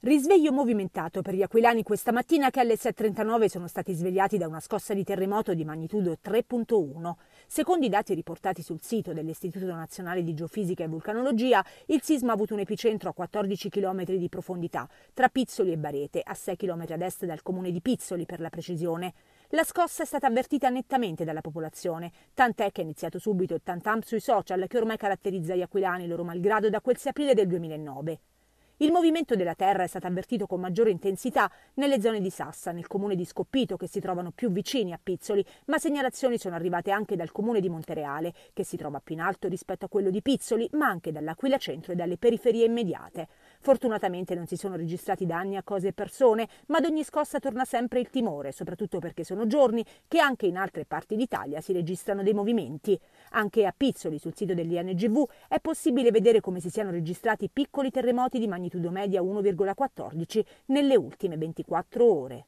Risveglio movimentato per gli aquilani questa mattina che alle 7.39 sono stati svegliati da una scossa di terremoto di magnitudo 3.1. Secondo i dati riportati sul sito dell'Istituto Nazionale di Geofisica e Vulcanologia, il sisma ha avuto un epicentro a 14 km di profondità, tra Pizzoli e Barete, a 6 km ad est dal comune di Pizzoli per la precisione. La scossa è stata avvertita nettamente dalla popolazione, tant'è che è iniziato subito il tantam sui social che ormai caratterizza gli aquilani loro malgrado da quel 6 aprile del 2009. Il movimento della terra è stato avvertito con maggiore intensità nelle zone di Sassa, nel comune di Scoppito, che si trovano più vicini a Pizzoli, ma segnalazioni sono arrivate anche dal comune di Montereale, che si trova più in alto rispetto a quello di Pizzoli, ma anche dall'Aquila Centro e dalle periferie immediate. Fortunatamente non si sono registrati danni a cose e persone, ma ad ogni scossa torna sempre il timore, soprattutto perché sono giorni che anche in altre parti d'Italia si registrano dei movimenti. Anche a Pizzoli, sul sito dell'INGV, è possibile vedere come si siano registrati piccoli terremoti di magnitudo magnitudo media 1,14 nelle ultime 24 ore.